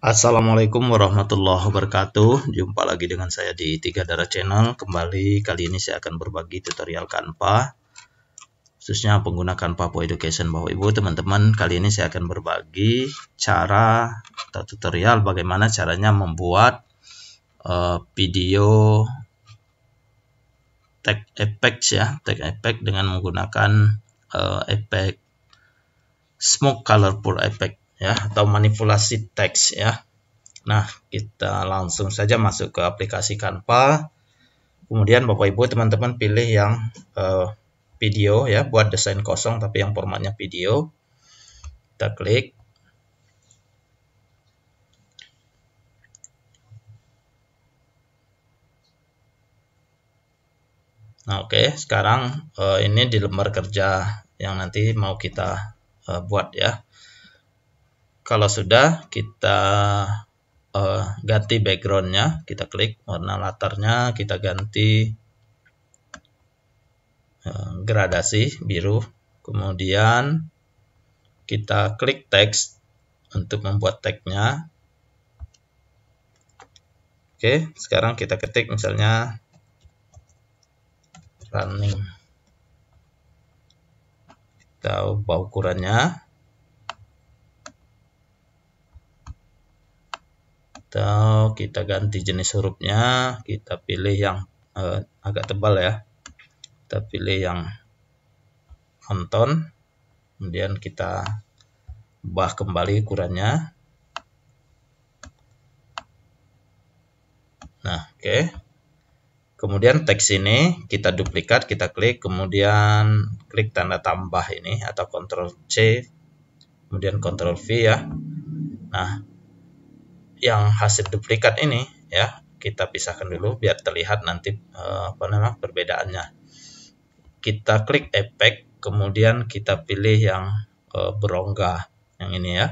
Assalamualaikum warahmatullahi wabarakatuh Jumpa lagi dengan saya di Tiga Darah Channel Kembali kali ini saya akan berbagi tutorial Kanva khususnya penggunaan Papua Education bahwa Ibu teman-teman kali ini saya akan berbagi cara atau tutorial bagaimana caranya membuat uh, video tag effects ya tag effect dengan menggunakan uh, eh, efek smoke colorful effect ya atau manipulasi teks ya Nah kita langsung saja masuk ke aplikasi Canva kemudian Bapak Ibu teman-teman pilih yang uh, video ya buat desain kosong tapi yang formatnya video kita klik Nah, oke, okay. sekarang uh, ini di lembar kerja yang nanti mau kita uh, buat ya. Kalau sudah, kita uh, ganti backgroundnya, kita klik warna latarnya, kita ganti Eh, gradasi biru. Kemudian kita klik teks untuk membuat tagnya. Oke, sekarang kita ketik misalnya running. Kita ubah ukurannya. Atau kita ganti jenis hurufnya, kita pilih yang eh, agak tebal ya kita pilih yang nonton kemudian kita ubah kembali ukurannya nah oke okay. kemudian teks ini kita duplikat kita klik kemudian klik tanda tambah ini atau Ctrl C kemudian Ctrl V ya nah yang hasil duplikat ini ya kita pisahkan dulu biar terlihat nanti eh, apa namanya perbedaannya kita klik efek, kemudian kita pilih yang uh, berongga, yang ini ya.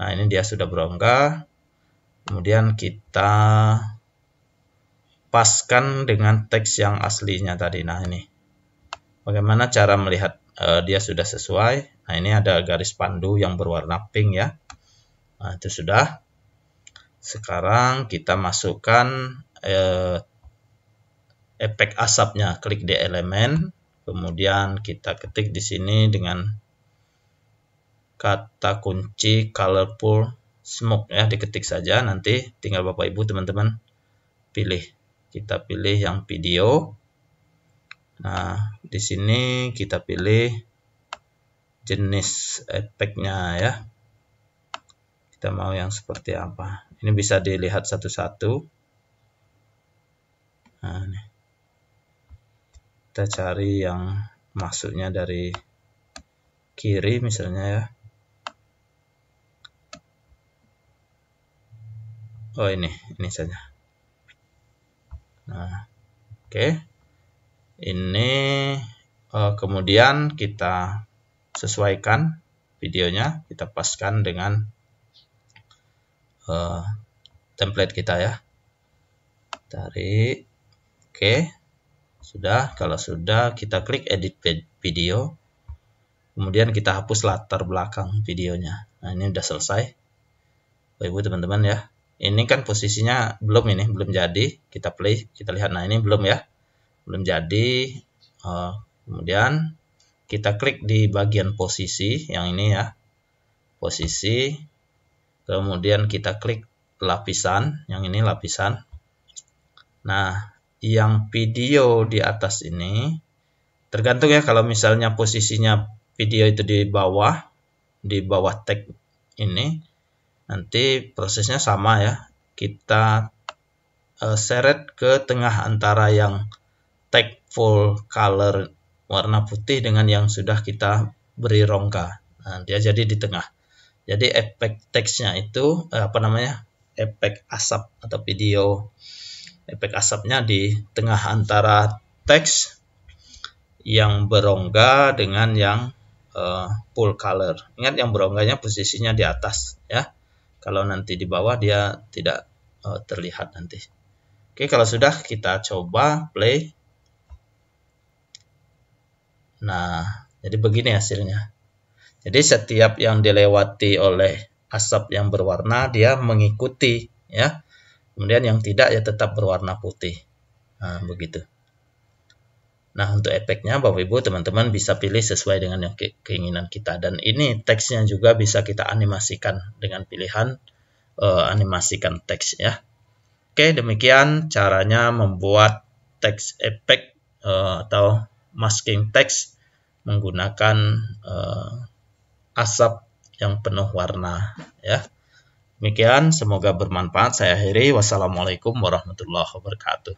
Nah, ini dia sudah berongga. Kemudian kita paskan dengan teks yang aslinya tadi. Nah, ini. Bagaimana cara melihat uh, dia sudah sesuai? Nah, ini ada garis pandu yang berwarna pink ya. Nah, itu sudah. Sekarang kita masukkan eh, efek asapnya. Klik di elemen, kemudian kita ketik di sini dengan kata kunci colorful smoke ya diketik saja nanti tinggal Bapak Ibu teman-teman pilih. Kita pilih yang video. Nah, di sini kita pilih jenis efeknya ya. Kita mau yang seperti apa? Ini bisa dilihat satu-satu. Nah, kita cari yang masuknya dari kiri misalnya ya oh ini ini saja nah oke okay. ini uh, kemudian kita sesuaikan videonya kita paskan dengan uh, template kita ya tarik oke okay. Sudah, kalau sudah kita klik edit video. Kemudian kita hapus latar belakang videonya. Nah, ini udah selesai. Bapak Ibu teman-teman ya. Ini kan posisinya belum ini, belum jadi. Kita play, kita lihat. Nah, ini belum ya. Belum jadi. Eh, kemudian kita klik di bagian posisi yang ini ya. Posisi. Kemudian kita klik lapisan, yang ini lapisan. Nah, yang video di atas ini tergantung ya kalau misalnya posisinya video itu di bawah di bawah tag ini nanti prosesnya sama ya kita uh, seret ke tengah antara yang tag full color warna putih dengan yang sudah kita beri rongga nah, dia jadi di tengah jadi efek teksnya itu e, apa namanya efek asap atau video efek asapnya di tengah antara teks yang berongga dengan yang uh, full color. Ingat yang berongganya posisinya di atas ya. Kalau nanti di bawah dia tidak uh, terlihat nanti. Oke, kalau sudah kita coba play. Nah, jadi begini hasilnya. Jadi setiap yang dilewati oleh asap yang berwarna dia mengikuti ya Kemudian yang tidak ya tetap berwarna putih. Nah, begitu. Nah, untuk efeknya Bapak Ibu, teman-teman bisa pilih sesuai dengan yang keinginan kita dan ini teksnya juga bisa kita animasikan dengan pilihan uh, animasikan teks ya. Oke, demikian caranya membuat teks efek uh, eh, atau masking teks menggunakan uh, asap yang penuh warna ya. Demikian, semoga bermanfaat. Saya akhiri. Wassalamualaikum warahmatullahi wabarakatuh.